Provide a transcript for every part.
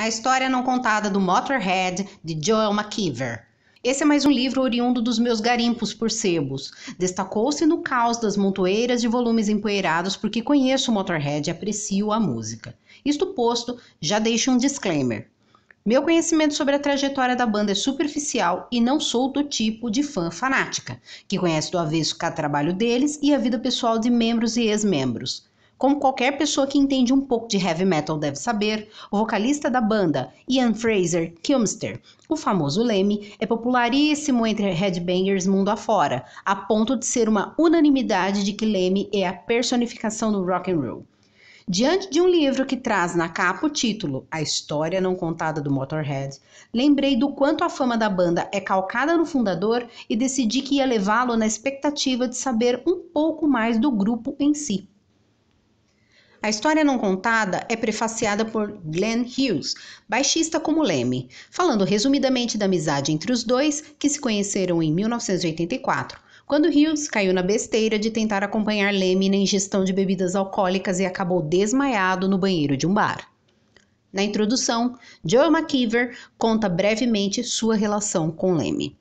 A História Não Contada do Motorhead, de Joel McKeever. Esse é mais um livro oriundo dos meus garimpos por sebos. Destacou-se no caos das montoeiras de volumes empoeirados porque conheço o Motorhead e aprecio a música. Isto posto, já deixo um disclaimer. Meu conhecimento sobre a trajetória da banda é superficial e não sou do tipo de fã fanática, que conhece do avesso cada trabalho deles e a vida pessoal de membros e ex-membros. Como qualquer pessoa que entende um pouco de heavy metal deve saber, o vocalista da banda, Ian Fraser Kilmster, o famoso Leme, é popularíssimo entre headbangers mundo afora, a ponto de ser uma unanimidade de que Leme é a personificação do rock and roll. Diante de um livro que traz na capa o título A História Não Contada do Motorhead, lembrei do quanto a fama da banda é calcada no fundador e decidi que ia levá-lo na expectativa de saber um pouco mais do grupo em si. A história não contada é prefaciada por Glenn Hughes, baixista como Leme, falando resumidamente da amizade entre os dois que se conheceram em 1984, quando Hughes caiu na besteira de tentar acompanhar Leme na ingestão de bebidas alcoólicas e acabou desmaiado no banheiro de um bar. Na introdução, Joe McKeever conta brevemente sua relação com Leme.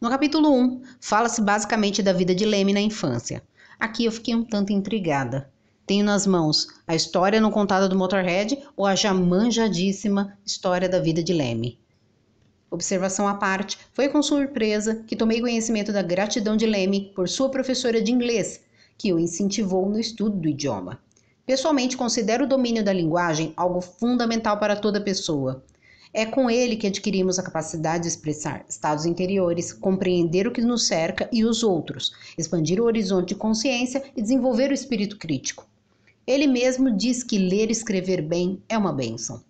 No capítulo 1, fala-se basicamente da vida de Leme na infância. Aqui eu fiquei um tanto intrigada tenho nas mãos a história não contada do Motorhead ou a já manjadíssima história da vida de Leme. Observação à parte, foi com surpresa que tomei conhecimento da gratidão de Leme por sua professora de inglês, que o incentivou no estudo do idioma. Pessoalmente, considero o domínio da linguagem algo fundamental para toda pessoa. É com ele que adquirimos a capacidade de expressar estados interiores, compreender o que nos cerca e os outros, expandir o horizonte de consciência e desenvolver o espírito crítico. Ele mesmo diz que ler e escrever bem é uma bênção.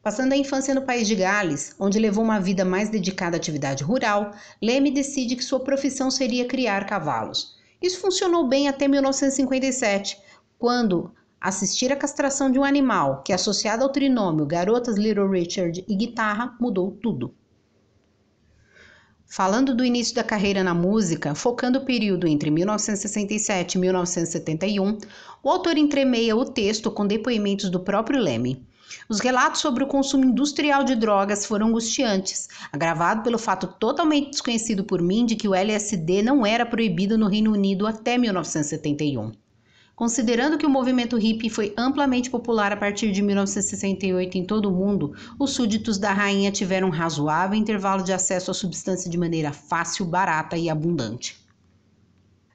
Passando a infância no país de Gales, onde levou uma vida mais dedicada à atividade rural, Leme decide que sua profissão seria criar cavalos. Isso funcionou bem até 1957, quando assistir à castração de um animal, que associado ao trinômio Garotas Little Richard e Guitarra, mudou tudo. Falando do início da carreira na música, focando o período entre 1967 e 1971, o autor entremeia o texto com depoimentos do próprio Leme. Os relatos sobre o consumo industrial de drogas foram angustiantes, agravado pelo fato totalmente desconhecido por mim de que o LSD não era proibido no Reino Unido até 1971. Considerando que o movimento hippie foi amplamente popular a partir de 1968 em todo o mundo, os súditos da rainha tiveram um razoável intervalo de acesso à substância de maneira fácil, barata e abundante.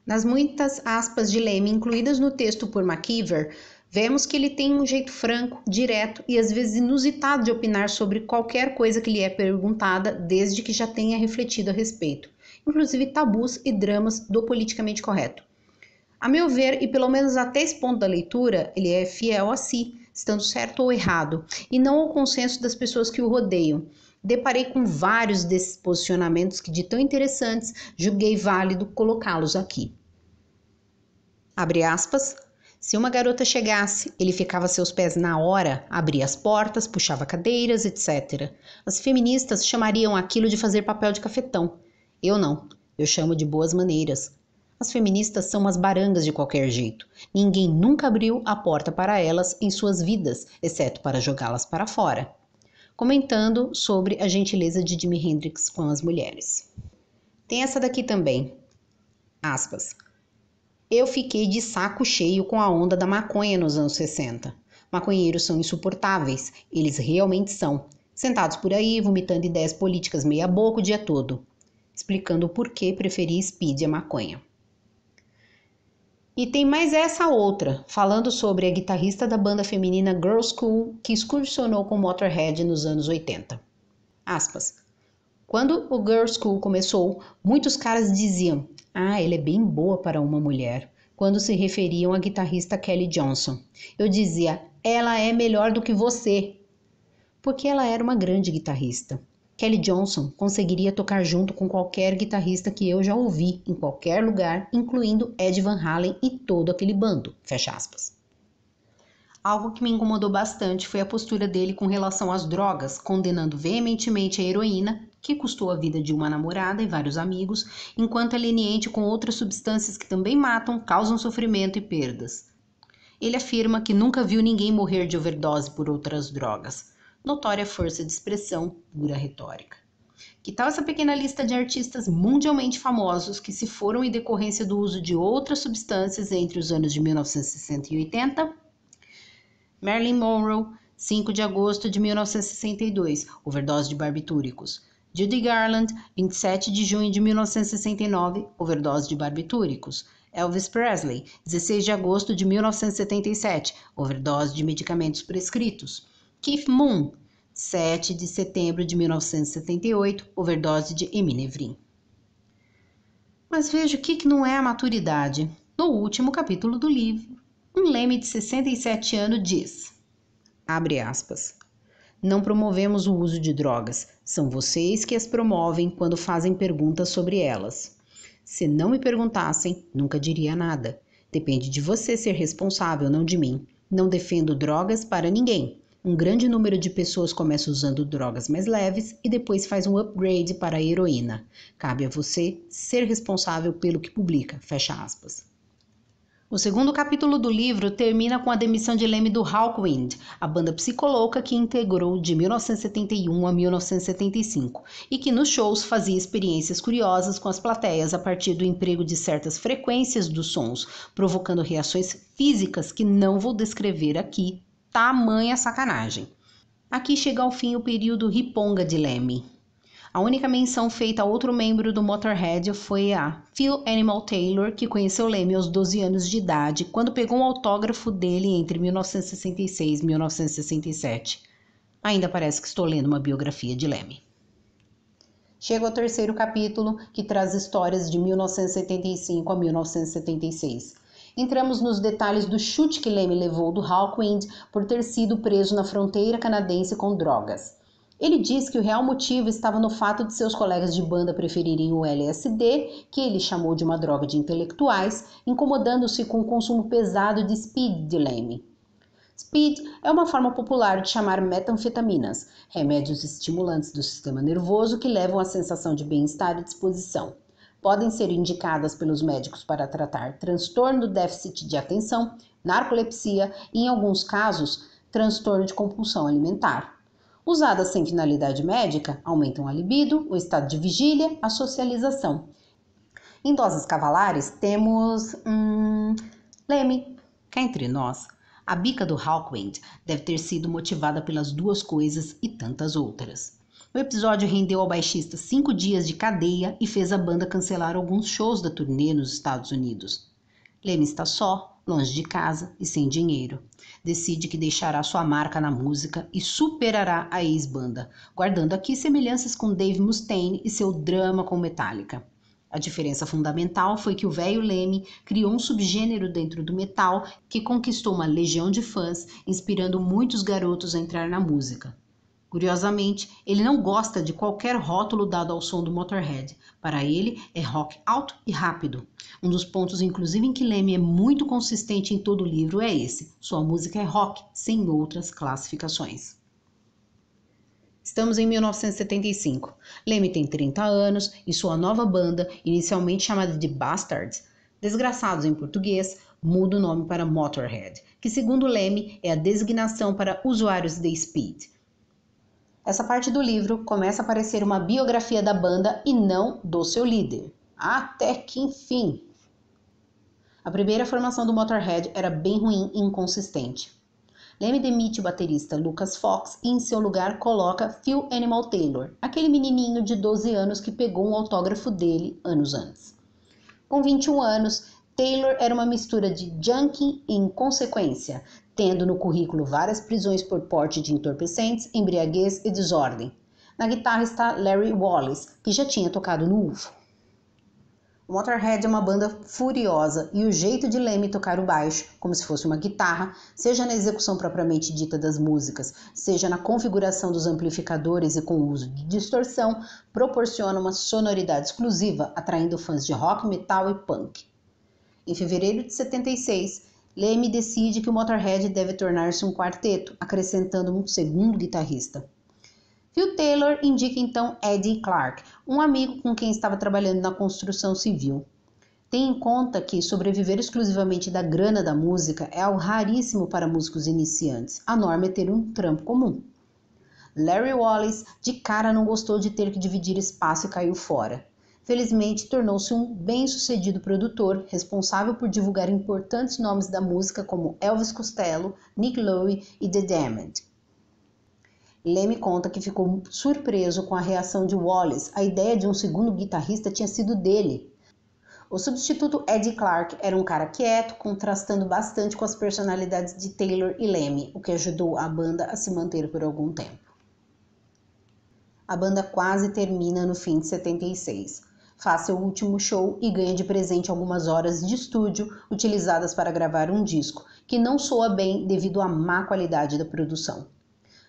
Nas muitas aspas de Leme incluídas no texto por McKeever, vemos que ele tem um jeito franco, direto e às vezes inusitado de opinar sobre qualquer coisa que lhe é perguntada, desde que já tenha refletido a respeito, inclusive tabus e dramas do politicamente correto. A meu ver, e pelo menos até esse ponto da leitura, ele é fiel a si, estando certo ou errado, e não ao consenso das pessoas que o rodeiam. Deparei com vários desses posicionamentos que, de tão interessantes, julguei válido colocá-los aqui. Abre aspas. Se uma garota chegasse, ele ficava a seus pés na hora, abria as portas, puxava cadeiras, etc. As feministas chamariam aquilo de fazer papel de cafetão. Eu não. Eu chamo de boas maneiras. As feministas são as barangas de qualquer jeito. Ninguém nunca abriu a porta para elas em suas vidas, exceto para jogá-las para fora. Comentando sobre a gentileza de Jimi Hendrix com as mulheres. Tem essa daqui também. Aspas. Eu fiquei de saco cheio com a onda da maconha nos anos 60. Maconheiros são insuportáveis, eles realmente são. Sentados por aí, vomitando ideias políticas meia boca o dia todo. Explicando por que preferi speed à maconha. E tem mais essa outra, falando sobre a guitarrista da banda feminina Girl School que excursionou com Motorhead nos anos 80. Aspas. Quando o Girl School começou, muitos caras diziam: Ah, ela é bem boa para uma mulher, quando se referiam à guitarrista Kelly Johnson. Eu dizia: Ela é melhor do que você, porque ela era uma grande guitarrista. Kelly Johnson conseguiria tocar junto com qualquer guitarrista que eu já ouvi em qualquer lugar, incluindo Ed Van Halen e todo aquele bando. Fecha aspas. Algo que me incomodou bastante foi a postura dele com relação às drogas, condenando veementemente a heroína, que custou a vida de uma namorada e vários amigos, enquanto é leniente com outras substâncias que também matam, causam sofrimento e perdas. Ele afirma que nunca viu ninguém morrer de overdose por outras drogas notória força de expressão, pura retórica. Que tal essa pequena lista de artistas mundialmente famosos que se foram em decorrência do uso de outras substâncias entre os anos de 1960 e 80? Marilyn Monroe, 5 de agosto de 1962, overdose de barbitúricos. Judy Garland, 27 de junho de 1969, overdose de barbitúricos. Elvis Presley, 16 de agosto de 1977, overdose de medicamentos prescritos. Keith Moon, 7 de setembro de 1978, overdose de Eminevrin. Mas veja o que, não é a maturidade. No último capítulo do livro, um leme de 67 anos diz, abre aspas, não promovemos o uso de drogas, são vocês que as promovem quando fazem perguntas sobre elas. Se não me perguntassem, nunca diria nada. Depende de você ser responsável, não de mim. Não defendo drogas para ninguém. Um grande número de pessoas começa usando drogas mais leves e depois faz um upgrade para a heroína. Cabe a você ser responsável pelo que publica. Fecha aspas. O segundo capítulo do livro termina com a demissão de Leme do Hawkwind, a banda psicolouca que integrou de 1971 a 1975 e que nos shows fazia experiências curiosas com as plateias a partir do emprego de certas frequências dos sons, provocando reações físicas que não vou descrever aqui Tamanha sacanagem. Aqui chega ao fim o período riponga de Leme. A única menção feita a outro membro do Motorhead foi a Phil Animal Taylor, que conheceu Leme aos 12 anos de idade, quando pegou um autógrafo dele entre 1966 e 1967. Ainda parece que estou lendo uma biografia de Leme. Chega ao terceiro capítulo, que traz histórias de 1975 a 1976. Entramos nos detalhes do chute que Leme levou do Hawkwind por ter sido preso na fronteira canadense com drogas. Ele diz que o real motivo estava no fato de seus colegas de banda preferirem o LSD, que ele chamou de uma droga de intelectuais, incomodando-se com o consumo pesado de speed de Leme. Speed é uma forma popular de chamar metanfetaminas, remédios estimulantes do sistema nervoso que levam à sensação de bem-estar e disposição podem ser indicadas pelos médicos para tratar transtorno do déficit de atenção, narcolepsia e, em alguns casos, transtorno de compulsão alimentar. Usadas sem finalidade médica, aumentam a libido, o estado de vigília, a socialização. Em doses cavalares, temos hum, leme, cá é entre nós. A bica do Hawkwind deve ter sido motivada pelas duas coisas e tantas outras. O episódio rendeu ao baixista cinco dias de cadeia e fez a banda cancelar alguns shows da turnê nos Estados Unidos. Leme está só, longe de casa e sem dinheiro. Decide que deixará sua marca na música e superará a ex-banda, guardando aqui semelhanças com Dave Mustaine e seu drama com Metallica. A diferença fundamental foi que o velho Leme criou um subgênero dentro do metal que conquistou uma legião de fãs, inspirando muitos garotos a entrar na música. Curiosamente, ele não gosta de qualquer rótulo dado ao som do Motorhead. Para ele, é rock alto e rápido. Um dos pontos, inclusive, em que Leme é muito consistente em todo o livro é esse: sua música é rock, sem outras classificações. Estamos em 1975. Leme tem 30 anos e sua nova banda, inicialmente chamada de Bastards, desgraçados em português, muda o nome para Motorhead, que segundo Leme é a designação para usuários de speed essa parte do livro começa a parecer uma biografia da banda e não do seu líder. Até que enfim! A primeira formação do Motorhead era bem ruim e inconsistente. Leme demite o baterista Lucas Fox e em seu lugar coloca Phil Animal Taylor, aquele menininho de 12 anos que pegou um autógrafo dele anos antes. Com 21 anos, Taylor era uma mistura de junkie e inconsequência, tendo no currículo várias prisões por porte de entorpecentes, embriaguez e desordem. Na guitarra está Larry Wallace, que já tinha tocado no UFO. Motorhead é uma banda furiosa e o jeito de Leme tocar o baixo, como se fosse uma guitarra, seja na execução propriamente dita das músicas, seja na configuração dos amplificadores e com o uso de distorção, proporciona uma sonoridade exclusiva, atraindo fãs de rock, metal e punk. Em fevereiro de 76, Leme decide que o Motorhead deve tornar-se um quarteto, acrescentando um segundo guitarrista. Phil Taylor indica então Eddie Clark, um amigo com quem estava trabalhando na construção civil. Tem em conta que sobreviver exclusivamente da grana da música é algo raríssimo para músicos iniciantes. A norma é ter um trampo comum. Larry Wallace, de cara, não gostou de ter que dividir espaço e caiu fora. Felizmente, tornou-se um bem-sucedido produtor, responsável por divulgar importantes nomes da música como Elvis Costello, Nick Lowe e The Damned. Leme conta que ficou surpreso com a reação de Wallace. A ideia de um segundo guitarrista tinha sido dele. O substituto Eddie Clark era um cara quieto, contrastando bastante com as personalidades de Taylor e Leme, o que ajudou a banda a se manter por algum tempo. A banda quase termina no fim de 76 faz seu último show e ganha de presente algumas horas de estúdio utilizadas para gravar um disco, que não soa bem devido à má qualidade da produção.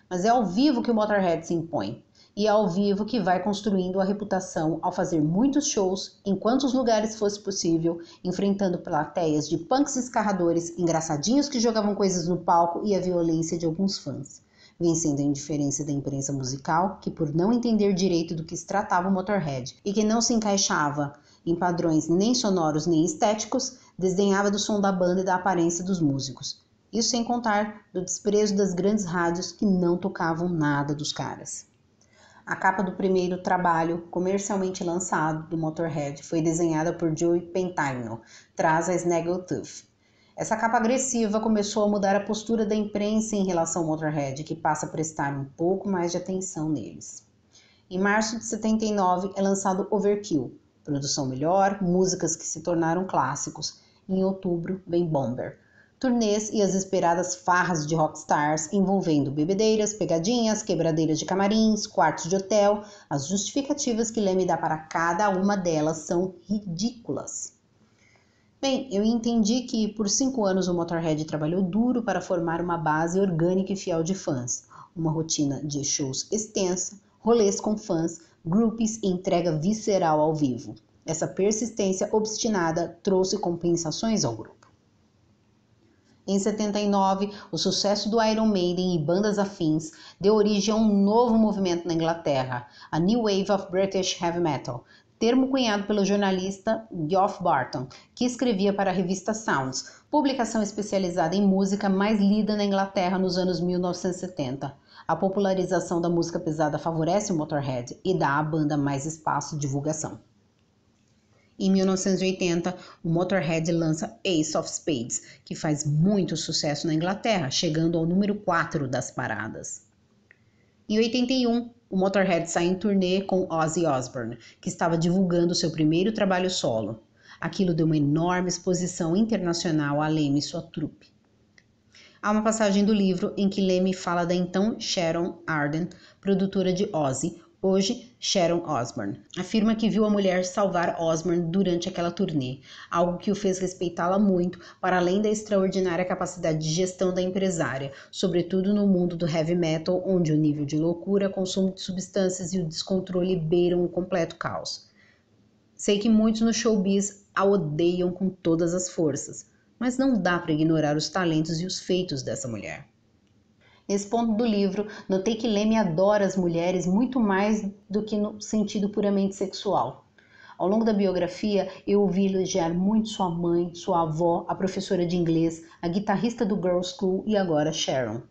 Mas é ao vivo que o Motorhead se impõe, e é ao vivo que vai construindo a reputação ao fazer muitos shows em quantos lugares fosse possível, enfrentando plateias de punks escarradores, engraçadinhos que jogavam coisas no palco e a violência de alguns fãs vencendo a indiferença da imprensa musical, que por não entender direito do que se tratava o Motorhead e que não se encaixava em padrões nem sonoros nem estéticos, desdenhava do som da banda e da aparência dos músicos. Isso sem contar do desprezo das grandes rádios que não tocavam nada dos caras. A capa do primeiro trabalho comercialmente lançado do Motorhead foi desenhada por Joey Pentaino, traz a Snaggletooth, essa capa agressiva começou a mudar a postura da imprensa em relação ao Motorhead, que passa a prestar um pouco mais de atenção neles. Em março de 79 é lançado Overkill, produção melhor, músicas que se tornaram clássicos. Em outubro vem Bomber, turnês e as esperadas farras de rockstars envolvendo bebedeiras, pegadinhas, quebradeiras de camarins, quartos de hotel. As justificativas que Leme dá para cada uma delas são ridículas. Bem, eu entendi que por cinco anos o Motorhead trabalhou duro para formar uma base orgânica e fiel de fãs, uma rotina de shows extensa, rolês com fãs, groupies e entrega visceral ao vivo. Essa persistência obstinada trouxe compensações ao grupo. Em 79, o sucesso do Iron Maiden e bandas afins deu origem a um novo movimento na Inglaterra, a New Wave of British Heavy Metal, termo cunhado pelo jornalista Geoff Barton, que escrevia para a revista Sounds, publicação especializada em música mais lida na Inglaterra nos anos 1970. A popularização da música pesada favorece o Motorhead e dá à banda mais espaço de divulgação. Em 1980, o Motorhead lança Ace of Spades, que faz muito sucesso na Inglaterra, chegando ao número 4 das paradas. Em 81, o Motorhead sai em turnê com Ozzy Osbourne, que estava divulgando seu primeiro trabalho solo. Aquilo deu uma enorme exposição internacional a Leme e sua trupe. Há uma passagem do livro em que Leme fala da então Sharon Arden, produtora de Ozzy, hoje Sharon Osbourne. Afirma que viu a mulher salvar Osbourne durante aquela turnê, algo que o fez respeitá-la muito, para além da extraordinária capacidade de gestão da empresária, sobretudo no mundo do heavy metal, onde o nível de loucura, consumo de substâncias e o descontrole beiram o completo caos. Sei que muitos no showbiz a odeiam com todas as forças, mas não dá para ignorar os talentos e os feitos dessa mulher. Nesse ponto do livro, notei que Leme adora as mulheres muito mais do que no sentido puramente sexual. Ao longo da biografia, eu ouvi elogiar muito sua mãe, sua avó, a professora de inglês, a guitarrista do Girls School e agora Sharon.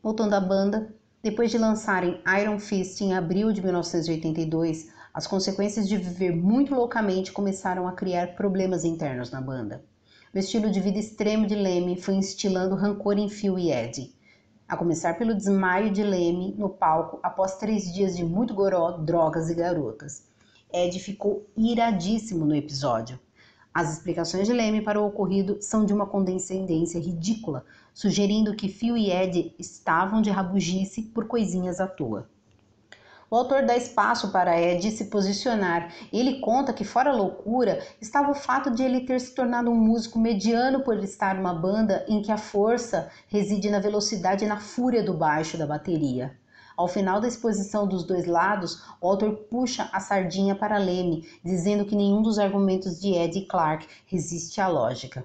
Voltando à banda, depois de lançarem Iron Fist em abril de 1982, as consequências de viver muito loucamente começaram a criar problemas internos na banda. O estilo de vida extremo de Leme foi instilando rancor em Phil e Eddie a começar pelo desmaio de Leme no palco após três dias de muito goró, drogas e garotas. Ed ficou iradíssimo no episódio. As explicações de Leme para o ocorrido são de uma condescendência ridícula, sugerindo que Phil e Ed estavam de rabugice por coisinhas à toa. O autor dá espaço para Ed se posicionar. Ele conta que, fora loucura, estava o fato de ele ter se tornado um músico mediano por estar numa banda em que a força reside na velocidade e na fúria do baixo da bateria. Ao final da exposição dos dois lados, o autor puxa a sardinha para Leme, dizendo que nenhum dos argumentos de Ed e Clark resiste à lógica.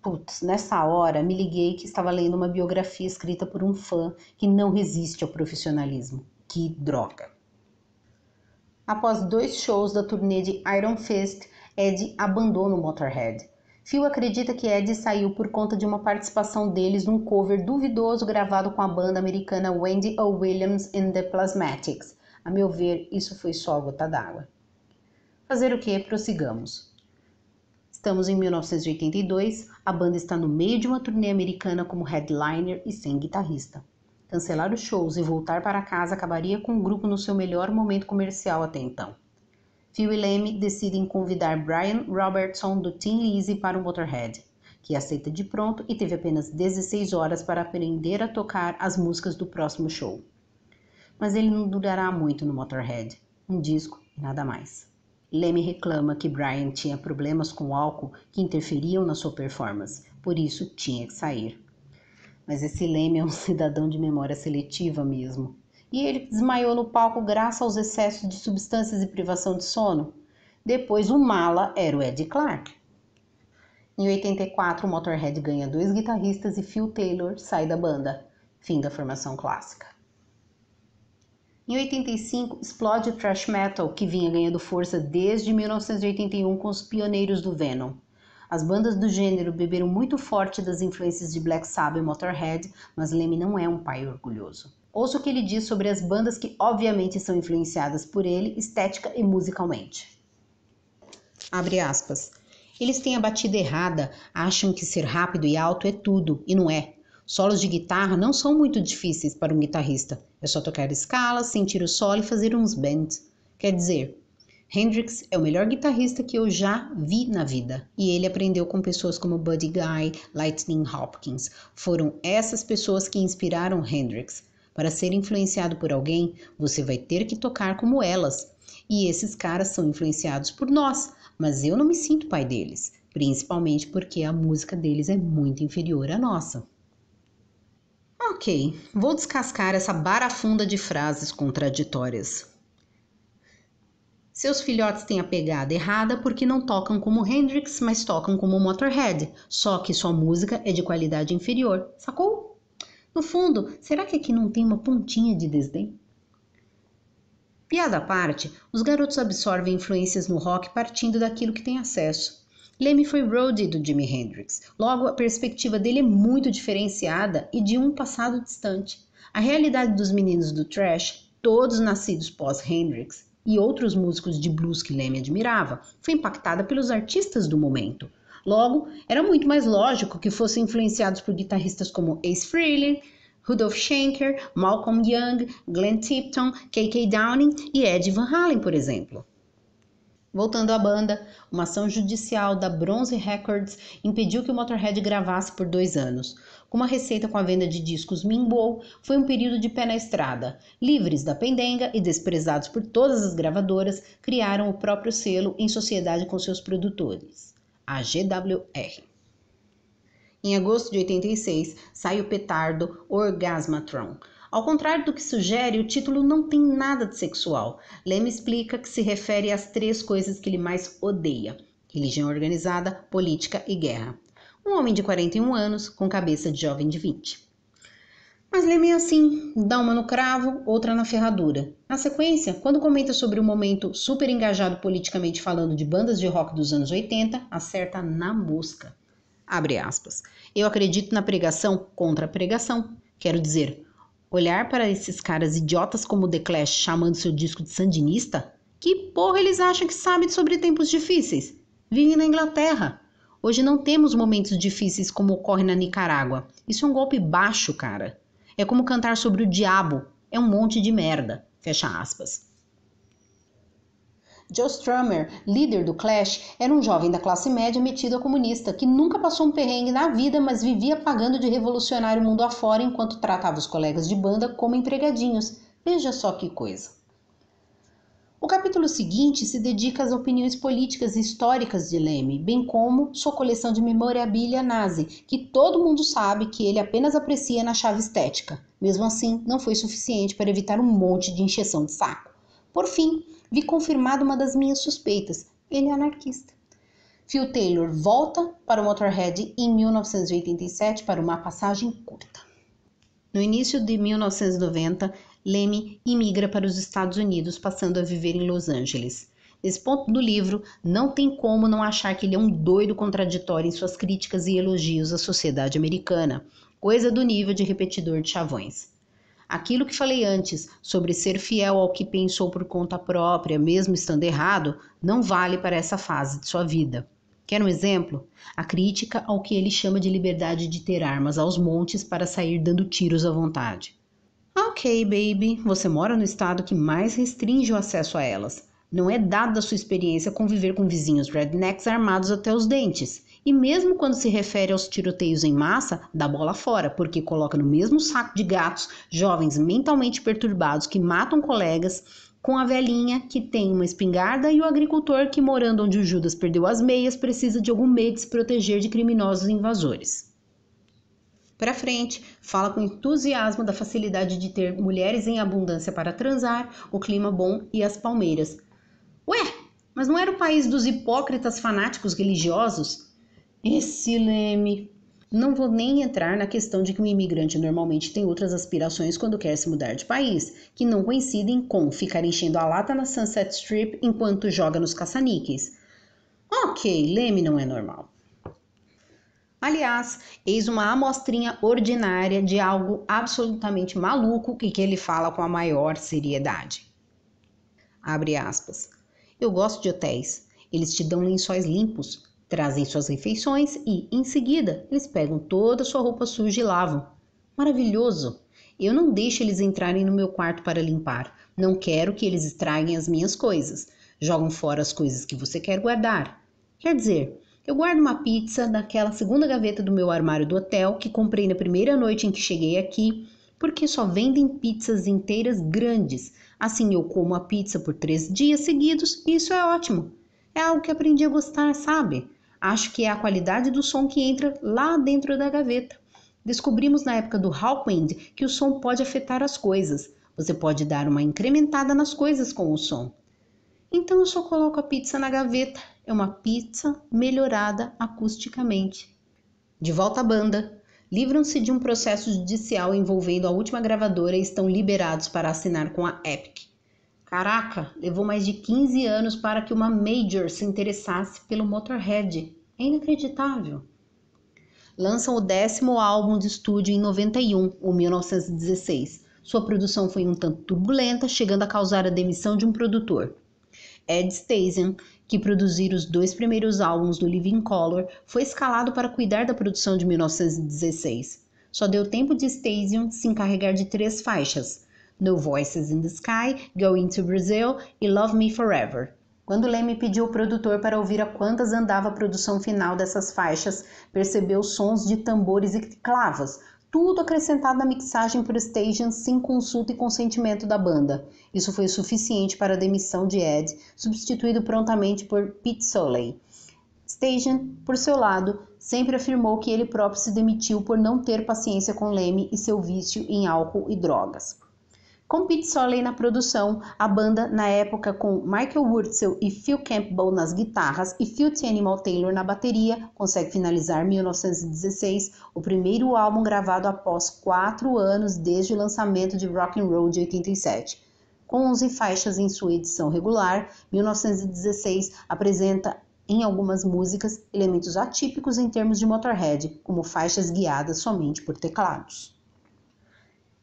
Putz, nessa hora me liguei que estava lendo uma biografia escrita por um fã que não resiste ao profissionalismo. Que droga! Após dois shows da turnê de Iron Fist, é Ed abandona o Motorhead. Phil acredita que Ed saiu por conta de uma participação deles num cover duvidoso gravado com a banda americana Wendy O. Williams and the Plasmatics. A meu ver, isso foi só gota d'água. Fazer o que? Prossigamos. Estamos em 1982, a banda está no meio de uma turnê americana como headliner e sem guitarrista. Cancelar os shows e voltar para casa acabaria com o grupo no seu melhor momento comercial até então. Phil e Leme decidem convidar Brian Robertson do Team Lizzy para o Motorhead, que aceita de pronto e teve apenas 16 horas para aprender a tocar as músicas do próximo show. Mas ele não durará muito no Motorhead, um disco e nada mais. Leme reclama que Brian tinha problemas com o álcool que interferiam na sua performance, por isso tinha que sair. Mas esse Leme é um cidadão de memória seletiva mesmo. E ele desmaiou no palco graças aos excessos de substâncias e privação de sono. Depois o mala era o Ed Clark. Em 84, o Motorhead ganha dois guitarristas e Phil Taylor sai da banda. Fim da formação clássica. Em 85, explode o thrash metal que vinha ganhando força desde 1981 com os pioneiros do Venom. As bandas do gênero beberam muito forte das influências de Black Sabbath e Motorhead, mas Leme não é um pai orgulhoso. Ouça o que ele diz sobre as bandas que obviamente são influenciadas por ele, estética e musicalmente. Abre aspas. Eles têm a batida errada, acham que ser rápido e alto é tudo, e não é. Solos de guitarra não são muito difíceis para um guitarrista. É só tocar escalas, sentir o solo e fazer uns bends. Quer dizer, Hendrix é o melhor guitarrista que eu já vi na vida e ele aprendeu com pessoas como Buddy Guy, Lightning Hopkins. Foram essas pessoas que inspiraram Hendrix. Para ser influenciado por alguém, você vai ter que tocar como elas. E esses caras são influenciados por nós, mas eu não me sinto pai deles, principalmente porque a música deles é muito inferior à nossa. Ok, vou descascar essa barafunda de frases contraditórias. Seus filhotes têm a pegada errada porque não tocam como Hendrix, mas tocam como Motorhead, só que sua música é de qualidade inferior, sacou? No fundo, será que aqui não tem uma pontinha de desdém? Piada à parte, os garotos absorvem influências no rock partindo daquilo que têm acesso. Leme foi roadie do Jimi Hendrix, logo a perspectiva dele é muito diferenciada e de um passado distante. A realidade dos meninos do trash, todos nascidos pós-Hendrix, e outros músicos de blues que Leme admirava, foi impactada pelos artistas do momento. Logo, era muito mais lógico que fossem influenciados por guitarristas como Ace Frehley, Rudolf Schenker, Malcolm Young, Glenn Tipton, K.K. Downing e Ed Van Halen, por exemplo. Voltando à banda, uma ação judicial da Bronze Records impediu que o Motorhead gravasse por dois anos. Como a receita com a venda de discos minguou, foi um período de pé na estrada. Livres da pendenga e desprezados por todas as gravadoras, criaram o próprio selo em sociedade com seus produtores, a GWR. Em agosto de 86, sai o petardo Orgasmatron ao contrário do que sugere, o título não tem nada de sexual. Leme explica que se refere às três coisas que ele mais odeia: religião organizada, política e guerra. Um homem de 41 anos com cabeça de jovem de 20. Mas Leme é assim, dá uma no cravo, outra na ferradura. Na sequência, quando comenta sobre o momento super engajado politicamente falando de bandas de rock dos anos 80, acerta na mosca. Abre aspas. Eu acredito na pregação contra a pregação. Quero dizer, Olhar para esses caras idiotas como o The Clash chamando seu disco de sandinista? Que porra eles acham que sabem sobre tempos difíceis? Vivem na Inglaterra. Hoje não temos momentos difíceis como ocorre na Nicarágua. Isso é um golpe baixo, cara. É como cantar sobre o diabo. É um monte de merda. Fecha aspas. Joe Strummer, líder do Clash, era um jovem da classe média metido a comunista que nunca passou um perrengue na vida, mas vivia pagando de revolucionário o mundo afora enquanto tratava os colegas de banda como empregadinhos. Veja só que coisa. O capítulo seguinte se dedica às opiniões políticas e históricas de Leme, bem como sua coleção de memorabilia nazi, que todo mundo sabe que ele apenas aprecia na chave estética. Mesmo assim, não foi suficiente para evitar um monte de encheção de saco. Por fim, Vi confirmada uma das minhas suspeitas. Ele é anarquista. Phil Taylor volta para o Motorhead em 1987 para uma passagem curta. No início de 1990, Leme imigra para os Estados Unidos, passando a viver em Los Angeles. Nesse ponto do livro, não tem como não achar que ele é um doido contraditório em suas críticas e elogios à sociedade americana, coisa do nível de repetidor de chavões. Aquilo que falei antes sobre ser fiel ao que pensou por conta própria, mesmo estando errado, não vale para essa fase de sua vida. Quer um exemplo? A crítica ao que ele chama de liberdade de ter armas aos montes para sair dando tiros à vontade. Ok, baby, você mora no estado que mais restringe o acesso a elas. Não é dada a sua experiência conviver com vizinhos rednecks armados até os dentes. E mesmo quando se refere aos tiroteios em massa, dá bola fora, porque coloca no mesmo saco de gatos jovens mentalmente perturbados que matam colegas, com a velhinha que tem uma espingarda e o agricultor que, morando onde o Judas perdeu as meias, precisa de algum meio de se proteger de criminosos invasores. Para frente, fala com entusiasmo da facilidade de ter mulheres em abundância para transar, o clima bom e as palmeiras. Ué, mas não era o país dos hipócritas fanáticos religiosos? Esse leme. Não vou nem entrar na questão de que um imigrante normalmente tem outras aspirações quando quer se mudar de país, que não coincidem com ficar enchendo a lata na Sunset Strip enquanto joga nos caça-níqueis. Ok, leme não é normal. Aliás, eis uma amostrinha ordinária de algo absolutamente maluco e que ele fala com a maior seriedade. Abre aspas. Eu gosto de hotéis. Eles te dão lençóis limpos, trazem suas refeições e, em seguida, eles pegam toda a sua roupa suja e lavam. Maravilhoso! Eu não deixo eles entrarem no meu quarto para limpar. Não quero que eles estraguem as minhas coisas. Jogam fora as coisas que você quer guardar. Quer dizer, eu guardo uma pizza naquela segunda gaveta do meu armário do hotel que comprei na primeira noite em que cheguei aqui, porque só vendem pizzas inteiras grandes. Assim eu como a pizza por três dias seguidos e isso é ótimo. É algo que aprendi a gostar, sabe? Acho que é a qualidade do som que entra lá dentro da gaveta. Descobrimos na época do Hawkwind que o som pode afetar as coisas. Você pode dar uma incrementada nas coisas com o som. Então eu só coloco a pizza na gaveta. É uma pizza melhorada acusticamente. De volta à banda, livram-se de um processo judicial envolvendo a última gravadora e estão liberados para assinar com a Epic. Caraca, levou mais de 15 anos para que uma major se interessasse pelo Motorhead. É inacreditável. Lançam o décimo álbum de estúdio em 91, o 1916. Sua produção foi um tanto turbulenta, chegando a causar a demissão de um produtor. Ed Stasian, que produziu os dois primeiros álbuns do Living Color, foi escalado para cuidar da produção de 1916. Só deu tempo de Stasium se encarregar de três faixas: no Voices in the Sky, Going to Brazil e Love Me Forever. Quando Leme pediu ao produtor para ouvir a quantas andava a produção final dessas faixas, percebeu sons de tambores e clavas, tudo acrescentado na mixagem por Stajan sem consulta e consentimento da banda. Isso foi suficiente para a demissão de Ed, substituído prontamente por Pete Soley. Stajan, por seu lado, sempre afirmou que ele próprio se demitiu por não ter paciência com Leme e seu vício em álcool e drogas. Com Pete Soley na produção, a banda, na época com Michael Wurzel e Phil Campbell nas guitarras e Filthy Animal Taylor na bateria, consegue finalizar 1916, o primeiro álbum gravado após quatro anos desde o lançamento de Rock and Roll de 87. Com 11 faixas em sua edição regular, 1916 apresenta em algumas músicas elementos atípicos em termos de Motorhead, como faixas guiadas somente por teclados.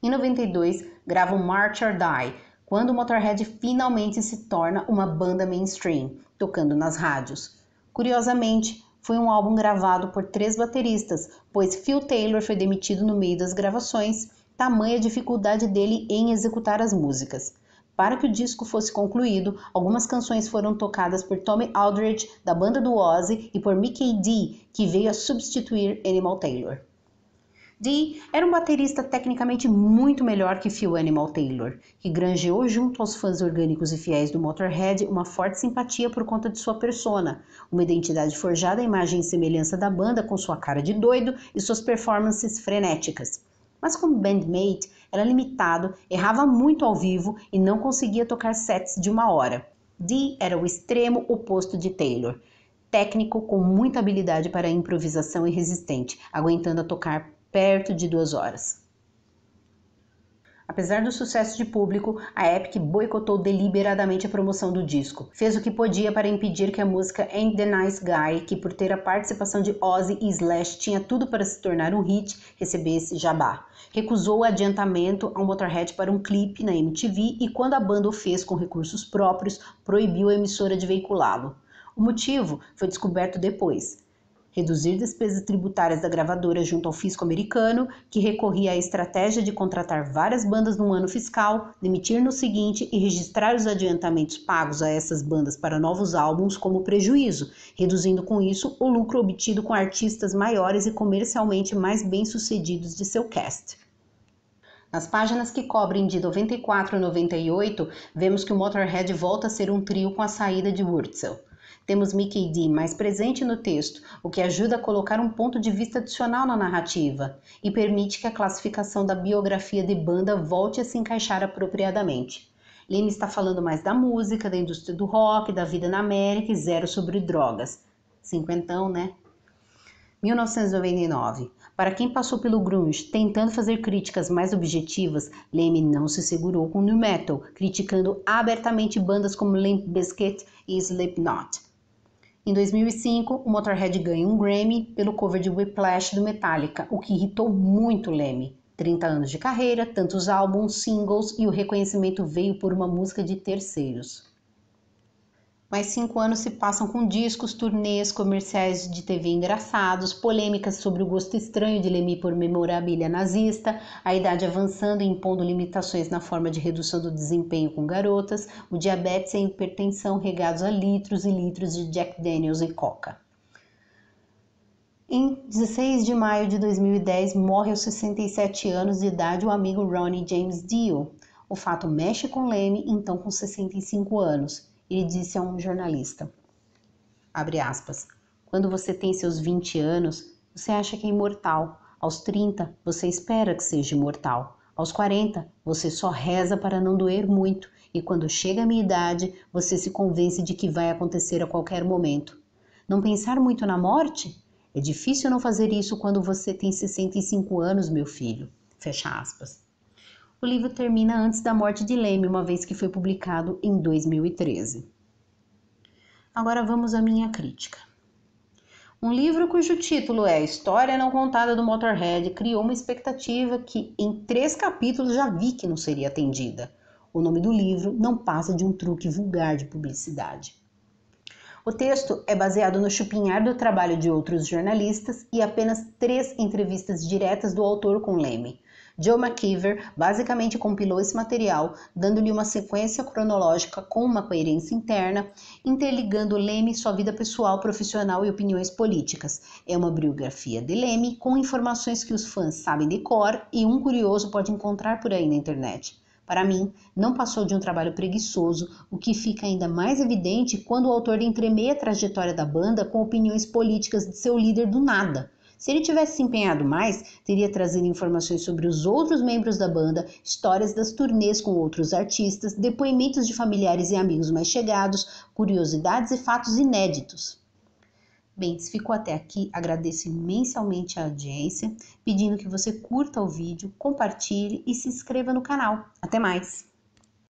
Em 92, gravam March or Die, quando o Motorhead finalmente se torna uma banda mainstream, tocando nas rádios. Curiosamente, foi um álbum gravado por três bateristas, pois Phil Taylor foi demitido no meio das gravações, tamanha dificuldade dele em executar as músicas. Para que o disco fosse concluído, algumas canções foram tocadas por Tommy Aldridge, da banda do Ozzy, e por Mickey D, que veio a substituir Animal Taylor. Dee era um baterista tecnicamente muito melhor que Phil Animal Taylor, que granjeou junto aos fãs orgânicos e fiéis do Motorhead uma forte simpatia por conta de sua persona, uma identidade forjada à imagem e semelhança da banda com sua cara de doido e suas performances frenéticas. Mas como bandmate, era é limitado, errava muito ao vivo e não conseguia tocar sets de uma hora. Dee era o extremo oposto de Taylor técnico com muita habilidade para improvisação e resistente, aguentando a tocar perto de duas horas. Apesar do sucesso de público, a Epic boicotou deliberadamente a promoção do disco. Fez o que podia para impedir que a música Ain't the Nice Guy, que por ter a participação de Ozzy e Slash tinha tudo para se tornar um hit, recebesse jabá. Recusou o adiantamento ao Motorhead para um clipe na MTV e, quando a banda o fez com recursos próprios, proibiu a emissora de veiculá-lo. O motivo foi descoberto depois reduzir despesas tributárias da gravadora junto ao fisco americano, que recorria à estratégia de contratar várias bandas num ano fiscal, demitir no seguinte e registrar os adiantamentos pagos a essas bandas para novos álbuns como prejuízo, reduzindo com isso o lucro obtido com artistas maiores e comercialmente mais bem-sucedidos de seu cast. Nas páginas que cobrem de 94 a 98, vemos que o Motorhead volta a ser um trio com a saída de Wurzel. Temos Mickey D mais presente no texto, o que ajuda a colocar um ponto de vista adicional na narrativa e permite que a classificação da biografia de banda volte a se encaixar apropriadamente. Leme está falando mais da música, da indústria do rock, da vida na América e zero sobre drogas. Cinquentão, né? 1999. Para quem passou pelo grunge tentando fazer críticas mais objetivas, Leme não se segurou com o nu metal, criticando abertamente bandas como Limp Bizkit e Slipknot. Em 2005, o Motorhead ganha um Grammy pelo cover de Whiplash do Metallica, o que irritou muito Leme. 30 anos de carreira, tantos álbuns, singles e o reconhecimento veio por uma música de terceiros. Mais cinco anos se passam com discos, turnês, comerciais de TV engraçados, polêmicas sobre o gosto estranho de Lemmy por memorabilia nazista, a idade avançando e impondo limitações na forma de redução do desempenho com garotas, o diabetes e a hipertensão regados a litros e litros de Jack Daniels e Coca. Em 16 de maio de 2010, morre aos 67 anos de idade o amigo Ronnie James Dio. O fato mexe com Leme, então com 65 anos. Ele disse a um jornalista: aspas, Quando você tem seus 20 anos, você acha que é imortal. Aos 30, você espera que seja imortal. Aos 40, você só reza para não doer muito. E quando chega a minha idade, você se convence de que vai acontecer a qualquer momento. Não pensar muito na morte? É difícil não fazer isso quando você tem 65 anos, meu filho. Fecha aspas. O livro termina antes da morte de Leme, uma vez que foi publicado em 2013. Agora vamos à minha crítica. Um livro cujo título é História Não Contada do Motorhead criou uma expectativa que, em três capítulos, já vi que não seria atendida. O nome do livro não passa de um truque vulgar de publicidade. O texto é baseado no chupinhar do trabalho de outros jornalistas e apenas três entrevistas diretas do autor com Leme, Joe McKeever basicamente compilou esse material, dando-lhe uma sequência cronológica com uma coerência interna, interligando Leme, sua vida pessoal, profissional e opiniões políticas. É uma biografia de Leme com informações que os fãs sabem de cor e um curioso pode encontrar por aí na internet. Para mim, não passou de um trabalho preguiçoso, o que fica ainda mais evidente quando o autor entremeia a trajetória da banda com opiniões políticas de seu líder do nada. Se ele tivesse se empenhado mais, teria trazido informações sobre os outros membros da banda, histórias das turnês com outros artistas, depoimentos de familiares e amigos mais chegados, curiosidades e fatos inéditos. Bem, se ficou até aqui, agradeço imensamente a audiência, pedindo que você curta o vídeo, compartilhe e se inscreva no canal. Até mais!